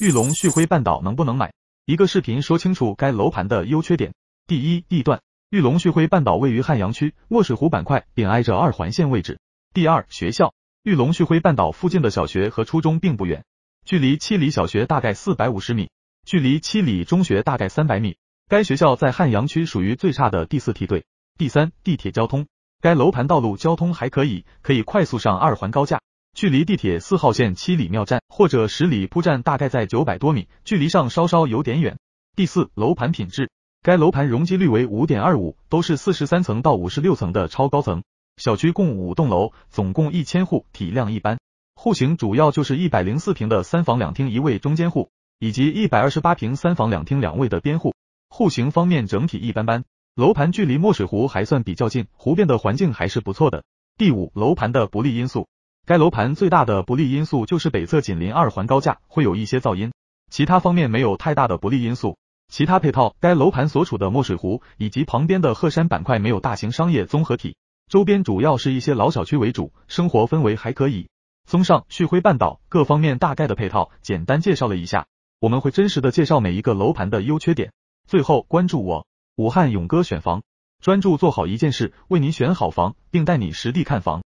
玉龙旭辉半岛能不能买？一个视频说清楚该楼盘的优缺点。第一，地段，玉龙旭辉半岛位于汉阳区墨水湖板块，并挨着二环线位置。第二，学校，玉龙旭辉半岛附近的小学和初中并不远，距离七里小学大概四百五十米，距离七里中学大概三百米。该学校在汉阳区属于最差的第四梯队。第三，地铁交通，该楼盘道路交通还可以，可以快速上二环高架。距离地铁四号线七里庙站或者十里铺站大概在九百多米，距离上稍稍有点远。第四，楼盘品质，该楼盘容积率为五点二五，都是四十三层到五十六层的超高层，小区共五栋楼，总共一千户，体量一般。户型主要就是一百零四平的三房两厅一卫中间户，以及一百二十八平三房两厅两卫的边户，户型方面整体一般般。楼盘距离墨水湖还算比较近，湖边的环境还是不错的。第五，楼盘的不利因素。该楼盘最大的不利因素就是北侧紧邻二环高架，会有一些噪音，其他方面没有太大的不利因素。其他配套，该楼盘所处的墨水湖以及旁边的鹤山板块没有大型商业综合体，周边主要是一些老小区为主，生活氛围还可以。综上，旭辉半岛各方面大概的配套简单介绍了一下，我们会真实的介绍每一个楼盘的优缺点。最后关注我，武汉勇哥选房，专注做好一件事，为您选好房，并带你实地看房。